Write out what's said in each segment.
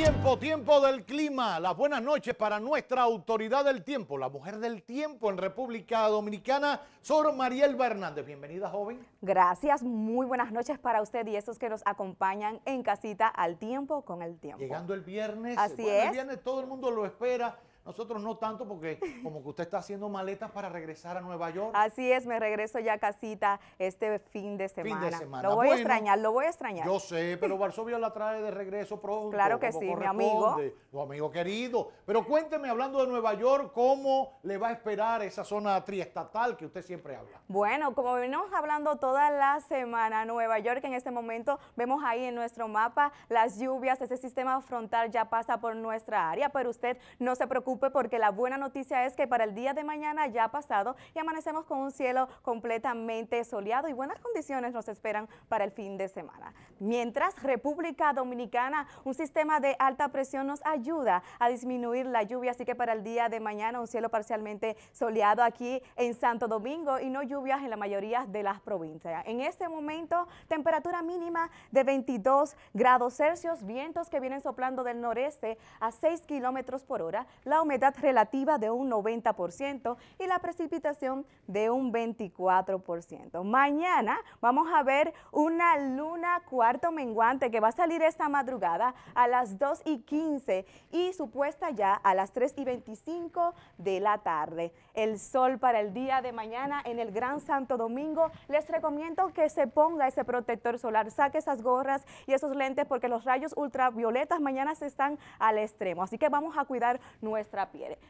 Tiempo, tiempo del clima. Las buenas noches para nuestra autoridad del tiempo, la mujer del tiempo en República Dominicana, Sor Mariel Hernández. Bienvenida, joven. Gracias, muy buenas noches para usted y esos que nos acompañan en casita al tiempo con el tiempo. Llegando el viernes. Así El viernes todo el mundo lo espera nosotros no tanto porque como que usted está haciendo maletas para regresar a Nueva York. Así es, me regreso ya a casita este fin de semana. Fin de semana. Lo voy a extrañar, lo voy a extrañar. Yo sé, pero Varsovia la trae de regreso pronto. Claro que sí, mi amigo. Tu amigo querido. Pero cuénteme, hablando de Nueva York, ¿cómo le va a esperar esa zona triestatal que usted siempre habla? Bueno, como venimos hablando toda la semana, Nueva York en este momento vemos ahí en nuestro mapa las lluvias, ese sistema frontal ya pasa por nuestra área, pero usted no se preocupe porque la buena noticia es que para el día de mañana ya ha pasado y amanecemos con un cielo completamente soleado y buenas condiciones nos esperan para el fin de semana. Mientras, República Dominicana, un sistema de alta presión nos ayuda a disminuir la lluvia, así que para el día de mañana un cielo parcialmente soleado aquí en Santo Domingo y no lluvias en la mayoría de las provincias. En este momento, temperatura mínima de 22 grados Celsius, vientos que vienen soplando del noreste a 6 kilómetros por hora. La humedad relativa de un 90% y la precipitación de un 24%. Mañana vamos a ver una luna cuarto menguante que va a salir esta madrugada a las 2 y 15 y supuesta ya a las 3 y 25 de la tarde. El sol para el día de mañana en el Gran Santo Domingo. Les recomiendo que se ponga ese protector solar, saque esas gorras y esos lentes porque los rayos ultravioletas mañana se están al extremo. Así que vamos a cuidar nuestra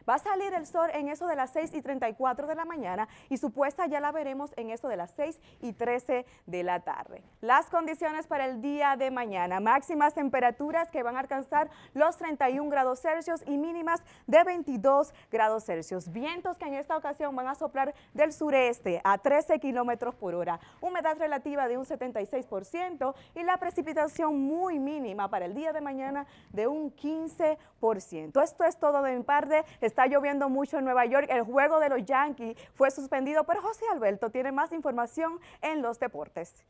Va a salir el sol en eso de las 6 y 34 de la mañana y supuesta ya la veremos en eso de las 6 y 13 de la tarde. Las condiciones para el día de mañana, máximas temperaturas que van a alcanzar los 31 grados Celsius y mínimas de 22 grados Celsius. Vientos que en esta ocasión van a soplar del sureste a 13 kilómetros por hora. Humedad relativa de un 76% y la precipitación muy mínima para el día de mañana de un 15%. Esto es todo de mi está lloviendo mucho en Nueva York. El juego de los Yankees fue suspendido, pero José Alberto tiene más información en los deportes.